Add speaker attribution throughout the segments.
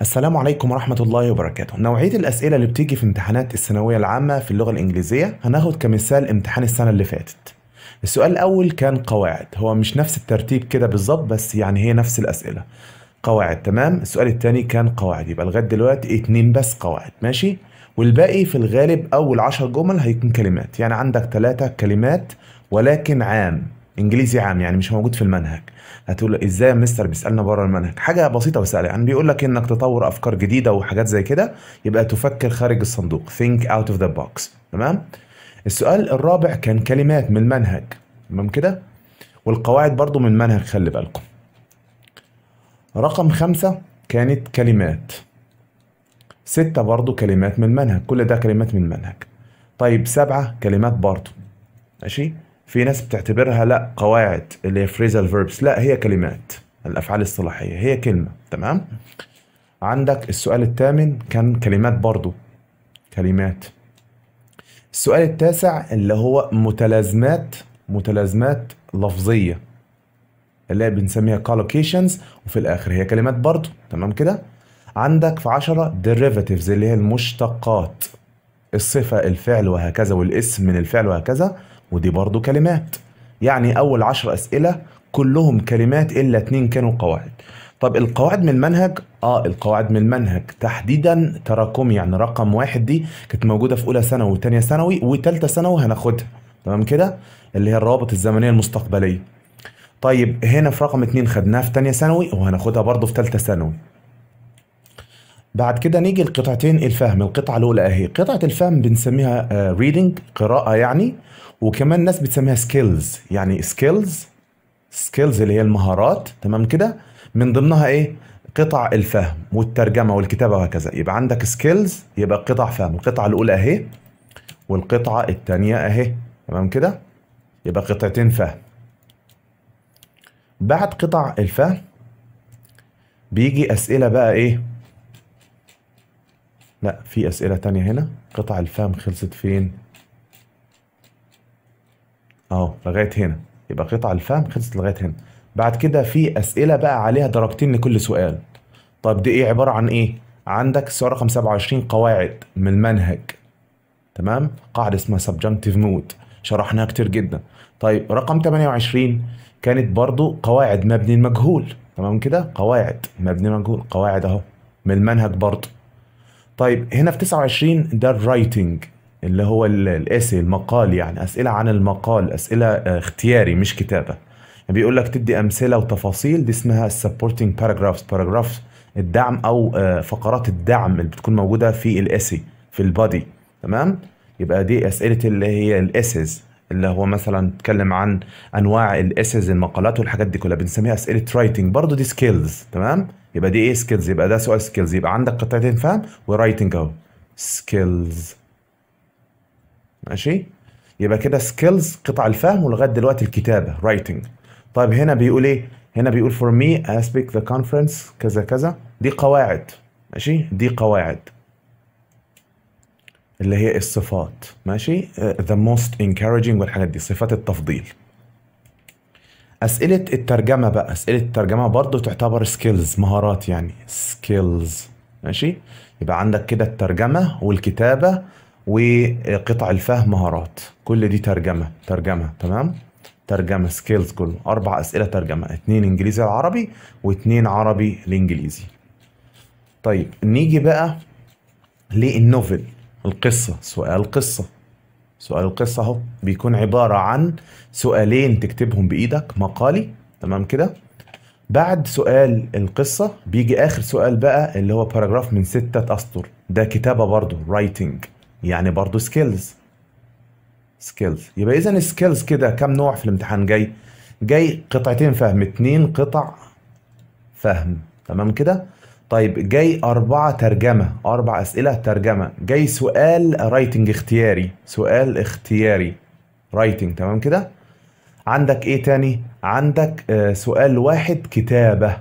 Speaker 1: السلام عليكم ورحمة الله وبركاته نوعية الأسئلة اللي بتيجي في امتحانات الثانوية العامة في اللغة الإنجليزية هناخد كمثال امتحان السنة اللي فاتت السؤال الأول كان قواعد هو مش نفس الترتيب كده بالظبط بس يعني هي نفس الأسئلة قواعد تمام السؤال الثاني كان قواعد يبقى لغاية دلوقتي اتنين بس قواعد ماشي والباقي في الغالب أول عشر جمل هيكون كلمات يعني عندك ثلاثة كلمات ولكن عام انجليزي عام يعني مش موجود في المنهج هتقول له ازاي يا مستر بيسالنا بره المنهج حاجه بسيطه وسهله يعني بيقول لك انك تطور افكار جديده وحاجات زي كده يبقى تفكر خارج الصندوق think out of the box تمام السؤال الرابع كان كلمات من المنهج تمام كده والقواعد برضو من المنهج خلي بالكم رقم خمسة كانت كلمات ستة برضو كلمات من المنهج كل ده كلمات من المنهج طيب سبعة كلمات برضو ماشي في ناس بتعتبرها لا قواعد اللي هي فريزال فيربس لا هي كلمات الافعال الصلاحيه هي كلمه تمام عندك السؤال الثامن كان كلمات برضو كلمات السؤال التاسع اللي هو متلازمات متلازمات لفظيه اللي بنسميها collocations وفي الاخر هي كلمات برضو تمام كده عندك في عشرة derivatives اللي هي المشتقات الصفة الفعل وهكذا والاسم من الفعل وهكذا ودي برضو كلمات يعني أول عشر أسئلة كلهم كلمات إلا اتنين كانوا قواعد طب القواعد من المنهج اه القواعد من المنهج تحديدا تراكم يعني رقم واحد دي كانت موجوده في اولى ثانوي وثانيه ثانوي وثالثه ثانوي هناخدها تمام كده اللي هي الروابط الزمنيه المستقبليه طيب هنا في رقم اتنين خدناها في تانية ثانوي وهناخدها برضه في تالتة ثانوي بعد كده نيجي لقطعتين الفهم القطعه الاولى اهي قطعه الفهم بنسميها آه، reading قراءه يعني وكمان ناس بتسميها سكيلز يعني سكيلز سكيلز اللي هي المهارات تمام كده من ضمنها ايه قطع الفهم والترجمه والكتابه وهكذا يبقى عندك سكيلز يبقى قطع فهم القطعه الاولى اهي والقطعه الثانيه اهي تمام كده يبقى قطعتين فهم بعد قطع الفهم بيجي اسئله بقى ايه لا في أسئلة تانية هنا قطع الفم خلصت فين اهو لغاية هنا يبقى قطع الفم خلصت لغاية هنا بعد كده في أسئلة بقى عليها درجتين لكل سؤال طب دي ايه عبارة عن ايه عندك السؤال رقم 27 قواعد من المنهج تمام قاعدة اسمها subjunctive mood شرحناها كتير جدا طيب رقم 28 كانت برضو قواعد مبني المجهول تمام كده قواعد مبني المجهول قواعد اهو من المنهج برضو طيب هنا في 29 ده الرايتنج اللي هو الاسي المقال يعني اسئله عن المقال اسئله آه، اختياري مش كتابه يعني بيقول لك تدي امثله وتفاصيل دي اسمها السبورتنج باراجرافز باراجراف الدعم او آه، فقرات الدعم اللي بتكون موجوده في الاسي في البادي تمام يبقى دي اسئله اللي هي الاسيز اللي هو مثلا اتكلم عن انواع الاسس المقالات والحاجات دي كلها بنسميها اسئله رايتنج برضو دي سكيلز تمام يبقى دي ايه سكيلز يبقى ده سؤال سكيلز يبقى عندك قطعتين فهم ورايتنج اهو سكيلز ماشي يبقى كده سكيلز قطع الفهم ولغايه دلوقتي الكتابه رايتنج طيب هنا بيقول ايه هنا بيقول فور مي اسبيك ذا كونفرنس كذا كذا دي قواعد ماشي دي قواعد اللي هي الصفات ماشي ذا موست انكارجينج والحاجات دي صفات التفضيل اسئله الترجمه بقى اسئله الترجمه برضو تعتبر سكيلز مهارات يعني سكيلز ماشي يبقى عندك كده الترجمه والكتابه وقطع الفهم مهارات كل دي ترجمه ترجمه تمام ترجمه سكيلز كله اربع اسئله ترجمه اتنين انجليزي العربي واتنين عربي الانجليزي طيب نيجي بقى للنوفل القصة سؤال قصة سؤال القصة اهو بيكون عبارة عن سؤالين تكتبهم بإيدك مقالي تمام كده بعد سؤال القصة بيجي آخر سؤال بقى اللي هو باراجراف من ستة أسطر ده كتابة برضه رايتنج يعني برضه سكيلز سكيلز يبقى إذا السكيلز كده كام نوع في الامتحان جاي جاي قطعتين فهم اتنين قطع فهم تمام كده طيب جاي أربعة ترجمة أربع أسئلة ترجمة جاي سؤال رايتنج اختياري سؤال اختياري رايتنج تمام كده عندك إيه تاني عندك آه، سؤال واحد كتابة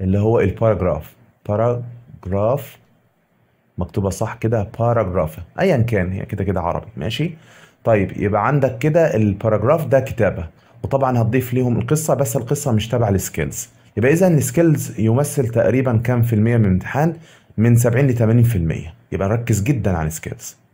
Speaker 1: اللي هو الباراجراف باراجراف مكتوبة صح كده باراجراف أيا كان هي كده كده عربي ماشي طيب يبقى عندك كده الباراجراف ده كتابة وطبعا هتضيف ليهم القصة بس القصة مش تابعة للسكيلز يبقى اذا السكيلز يمثل تقريبا كام في المية من الامتحان من 70 ل 80% يبقى نركز جدا على السكيلز